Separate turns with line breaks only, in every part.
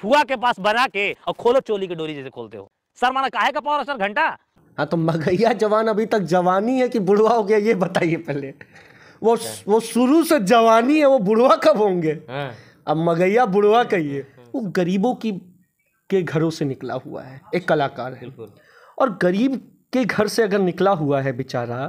फुआ के पास बना के और खोलो चोली की डोरी जैसे खोलते हो सर माना काहे का पावर सर घंटा
हाँ तो मगैया जवान अभी तक जवानी है कि बुढ़वा हो गया ये बताइए पहले वो वो शुरू से जवानी है वो बुढ़वा कब होंगे हाँ। अब मगैया बुढ़वा कहिए वो गरीबों की के घरों से निकला हुआ है एक कलाकार है और गरीब के घर से अगर निकला हुआ है बेचारा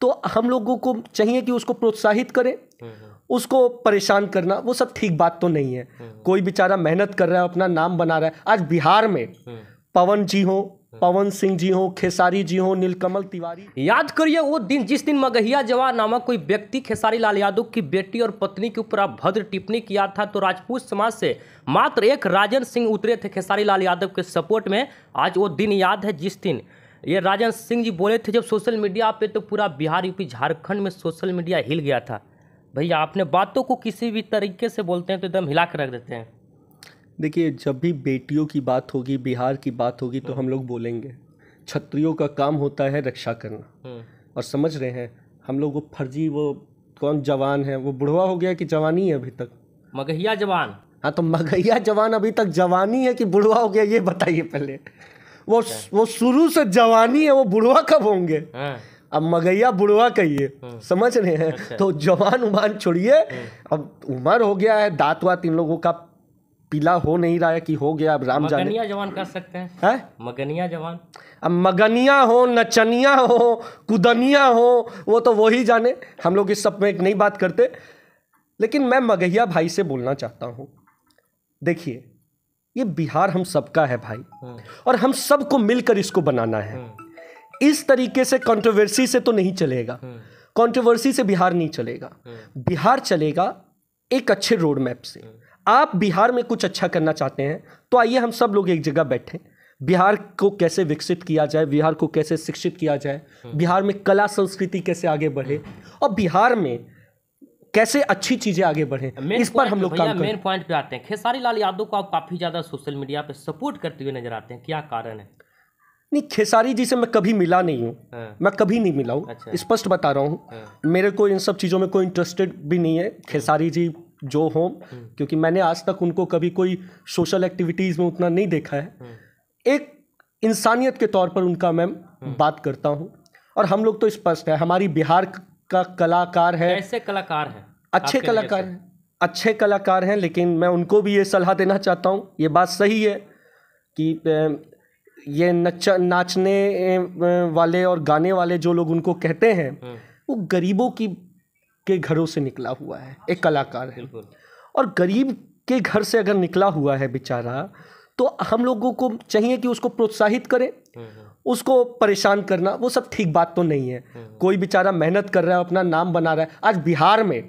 तो हम लोगों को चाहिए कि उसको प्रोत्साहित करें हम्म, हम्म। उसको परेशान करना वो सब ठीक बात तो नहीं है हम्म। कोई बेचारा मेहनत कर रहा है अपना नाम बना रहा है आज बिहार में हम्म। पवन जी हो हम्म। पवन सिंह जी हो खेसारी जी हो नीलकमल तिवारी
याद करिए वो दिन जिस दिन मगहिया जवाहर नामक कोई व्यक्ति खेसारी लाल यादव की बेटी और पत्नी के ऊपर अभद्र टिप्पणी किया था तो राजपूत समाज से मात्र एक राजन सिंह उतरे थे खेसारी लाल यादव के सपोर्ट में आज वो दिन याद है जिस दिन ये राजन सिंह जी बोले थे जब सोशल मीडिया पे तो पूरा बिहार यूपी झारखंड में सोशल मीडिया हिल गया था भैया आपने बातों को किसी भी तरीके से बोलते हैं तो एकदम हिला के रख देते हैं
देखिए जब भी बेटियों की बात होगी बिहार की बात होगी तो हम्म। हम लोग बोलेंगे छत्रियों का काम होता है रक्षा करना हम्म। और समझ रहे हैं हम लोग वो फर्जी वो कौन जवान है वो बुढ़वा हो गया कि जवानी है अभी तक
मगहिया जवान
हाँ तो मगहिया जवान अभी तक जवानी है कि बुढ़वा हो गया ये बताइए पहले वो हाँ। वो शुरू से जवानी है वो बुढ़वा कब होंगे हाँ। अब मगैया बुढ़वा कहिए हम्म। समझ रहे हैं अच्छा। तो जवान उमान छोड़िए हम्म। अब उम्र हो गया है दांत वात इन लोगों का पीला हो नहीं रहा है कि हो गया अब राम जाने
जवान कर सकते हैं है? मगनिया जवान
अब मगनिया हो नचनिया हो कुदनिया हो वो तो वही जाने हम लोग इस सब में एक नई बात करते लेकिन मैं मगैया भाई से बोलना चाहता हूँ देखिए ये बिहार हम सबका है भाई हम्म। और हम सबको मिलकर इसको बनाना है इस तरीके से कंट्रोवर्सी से तो नहीं चलेगा कंट्रोवर्सी हम्म। से बिहार नहीं चलेगा हम्म। बिहार चलेगा एक अच्छे रोड मैप से हम्म। आप बिहार में कुछ अच्छा करना चाहते हैं तो आइए हम सब लोग एक जगह बैठें बिहार को कैसे विकसित किया जाए बिहार को कैसे शिक्षित किया जाए बिहार में कला संस्कृति कैसे आगे बढ़े और बिहार में कैसे अच्छी चीजें आगे बढ़े इस पर हम लोग काम मेन
पॉइंट पे आते हैं खेसारी लाल यादव को आप काफी ज्यादा सोशल मीडिया पे सपोर्ट करते हुए नजर आते हैं क्या कारण है
नहीं खेसारी जी से मैं कभी मिला नहीं हूँ हाँ। मैं कभी नहीं मिला हूँ अच्छा। स्पष्ट बता रहा हूँ हाँ। मेरे को इन सब चीज़ों में कोई इंटरेस्टेड भी नहीं है हाँ। खेसारी जी जो हो हाँ। क्योंकि मैंने आज तक उनको कभी कोई सोशल एक्टिविटीज़ में उतना नहीं देखा है हाँ। एक इंसानियत के तौर पर उनका मैं बात करता हूँ और हम लोग तो स्पष्ट है हमारी बिहार का कलाकार है ऐसे
कलाकार है अच्छे कलाकार हैं
अच्छे कलाकार हैं लेकिन मैं उनको भी ये सलाह देना चाहता हूँ ये बात सही है कि ये नचा नाचने वाले और गाने वाले जो लोग उनको कहते हैं हाँ। वो गरीबों की के घरों से निकला हुआ है एक कलाकार है और गरीब के घर से अगर निकला हुआ है बेचारा तो हम लोगों को चाहिए कि उसको प्रोत्साहित करें हाँ, हाँ। उसको परेशान करना वो सब ठीक बात तो नहीं है कोई बेचारा मेहनत कर रहा है अपना नाम बना रहा है आज बिहार में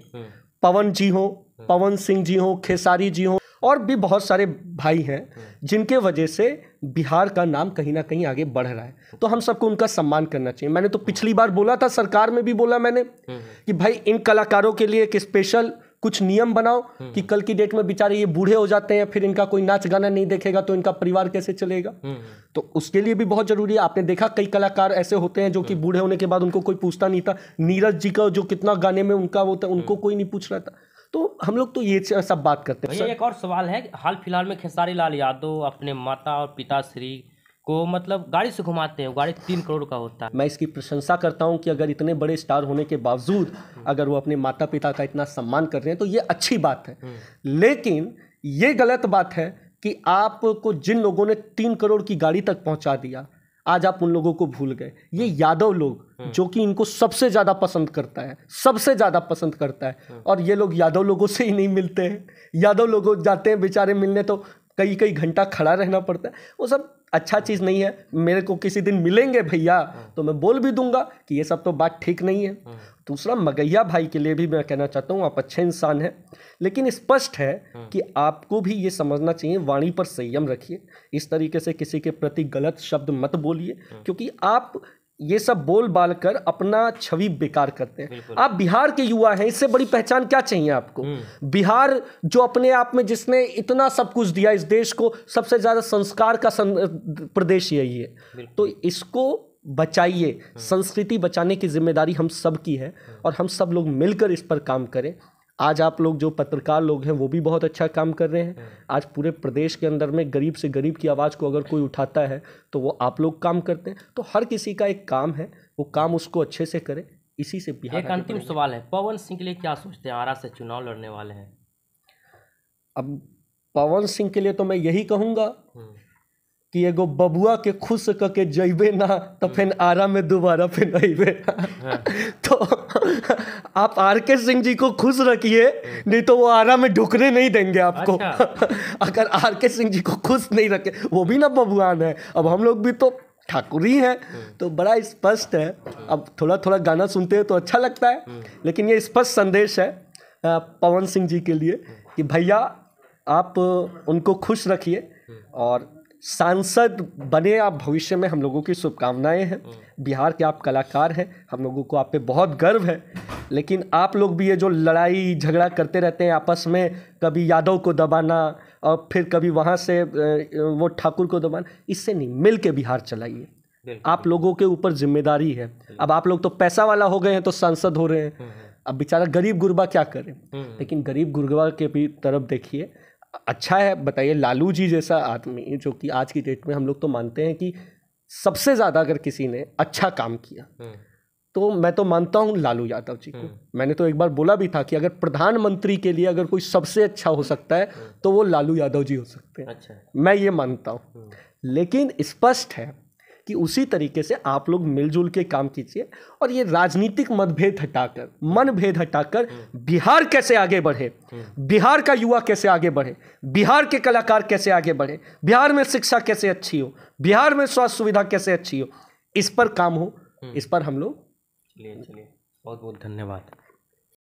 पवन जी हों पवन सिंह जी हों खेसारी जी हों और भी बहुत सारे भाई हैं हम्म। जिनके वजह से बिहार का नाम कहीं ना कहीं आगे बढ़ रहा है तो हम सबको उनका सम्मान करना चाहिए मैंने तो पिछली बार बोला था सरकार में भी बोला मैंने हम्म। कि भाई इन कलाकारों के लिए एक स्पेशल कुछ नियम बनाओ हम्म। कि कल की डेट में बेचारे ये बूढ़े हो जाते हैं फिर इनका कोई नाच गाना नहीं देखेगा तो इनका परिवार कैसे चलेगा तो उसके लिए भी बहुत जरूरी है आपने देखा कई कलाकार ऐसे होते हैं जो कि बूढ़े होने के बाद उनको कोई पूछता नहीं था नीरज जी का जो कितना गाने में उनका वो था उनको कोई नहीं पूछ रहा था तो हम लोग तो ये सब बात करते हैं एक
और सवाल है हाल फिलहाल में खेसारी लाल यादव अपने माता और पिताश्री को मतलब गाड़ी से घुमाते हैं गाड़ी तीन करोड़ का होता है
मैं इसकी प्रशंसा करता हूँ कि अगर इतने बड़े स्टार होने के बावजूद हम्म। अगर वो अपने माता पिता का इतना सम्मान कर रहे हैं तो ये अच्छी बात है हम्म। लेकिन ये गलत बात है कि आपको जिन लोगों ने तीन करोड़ की गाड़ी तक पहुँचा दिया आज आप उन लोगों को भूल गए ये यादव लोग हम्म। जो कि इनको सबसे ज़्यादा पसंद करता है सबसे ज़्यादा पसंद करता है हम्म। और ये लोग यादव लोगों से ही नहीं मिलते हैं यादव लोगों जाते हैं बेचारे मिलने तो कई कई घंटा खड़ा रहना पड़ता है वो सब अच्छा चीज़ नहीं है मेरे को किसी दिन मिलेंगे भैया हाँ। तो मैं बोल भी दूंगा कि ये सब तो बात ठीक नहीं है हाँ। दूसरा मगैया भाई के लिए भी मैं कहना चाहता हूँ आप अच्छे इंसान हैं लेकिन स्पष्ट है हाँ। कि आपको भी ये समझना चाहिए वाणी पर संयम रखिए इस तरीके से किसी के प्रति गलत शब्द मत बोलिए क्योंकि आप ये सब बोल बाल कर अपना छवि बेकार करते हैं आप बिहार के युवा हैं इससे बड़ी पहचान क्या चाहिए आपको हम्म। बिहार जो अपने आप में जिसने इतना सब कुछ दिया इस देश को सबसे ज़्यादा संस्कार का सं, प्रदेश यही है तो इसको बचाइए हम्म। संस्कृति बचाने की जिम्मेदारी हम सब की है हम्म। और हम सब लोग मिलकर इस पर काम करें आज आप लोग जो पत्रकार लोग हैं वो भी बहुत अच्छा काम कर रहे हैं हाँ। आज पूरे प्रदेश के अंदर में गरीब से गरीब की आवाज़ को अगर कोई उठाता है तो वो आप लोग काम करते हैं तो हर किसी का एक काम है वो काम उसको अच्छे से करे इसी से बिहार एक अंतिम
सवाल है पवन सिंह के लिए क्या सोचते हैं आरा से चुनाव लड़ने वाले हैं
अब पवन सिंह के लिए तो मैं यही कहूँगा हम्म। कि एगो बबुआ के खुश क के जैबे ना तो फिर आरा में दोबारा फिर अबे हम्म। तो आप आर के सिंह जी को खुश रखिए हम्म। नहीं तो वो आरा में ढुकने नहीं देंगे आपको अच्छा। अगर आर के सिंह जी को खुश नहीं रखे वो भी ना बबुआन है अब हम लोग भी तो ठाकुर ही हैं हम्म। तो बड़ा स्पष्ट है अब थोड़ा थोड़ा गाना सुनते हैं तो अच्छा लगता है लेकिन ये स्पष्ट संदेश है पवन सिंह जी के लिए कि भैया आप उनको खुश रखिए और सांसद बने आप भविष्य में हम लोगों की शुभकामनाएं हैं हम्म। बिहार के आप कलाकार हैं हम लोगों को आप पे बहुत गर्व है लेकिन आप लोग भी ये जो लड़ाई झगड़ा करते रहते हैं आपस में कभी यादव को दबाना और फिर कभी वहाँ से वो ठाकुर को दबाना इससे नहीं मिल के बिहार चलाइए आप लोगों के ऊपर जिम्मेदारी है हम्म। अब आप लोग तो पैसा वाला हो गए हैं तो सांसद हो रहे हैं हम्म, अब बेचारा गरीब गुरबा क्या करें लेकिन गरीब गुरबा के भी तरफ देखिए अच्छा है बताइए लालू जी जैसा आदमी जो कि आज की डेट में हम लोग तो मानते हैं कि सबसे ज़्यादा अगर किसी ने अच्छा काम किया हम्म। तो मैं तो मानता हूँ लालू यादव जी को हम्म। मैंने तो एक बार बोला भी था कि अगर प्रधानमंत्री के लिए अगर कोई सबसे अच्छा हो सकता है हम्म। तो वो लालू यादव जी हो सकते हैं अच्छा मैं ये मानता हूँ लेकिन स्पष्ट है कि उसी तरीके से आप लोग मिलजुल के काम कीजिए और ये राजनीतिक मतभेद हटाकर मन भेद हटाकर बिहार कैसे आगे बढ़े बिहार का युवा कैसे आगे बढ़े बिहार के कलाकार कैसे आगे बढ़े बिहार में शिक्षा कैसे अच्छी हो बिहार में स्वास्थ्य सुविधा कैसे अच्छी हो इस पर काम हो हम्म। इस पर हम लोग
चलिए चलिए बहुत बहुत धन्यवाद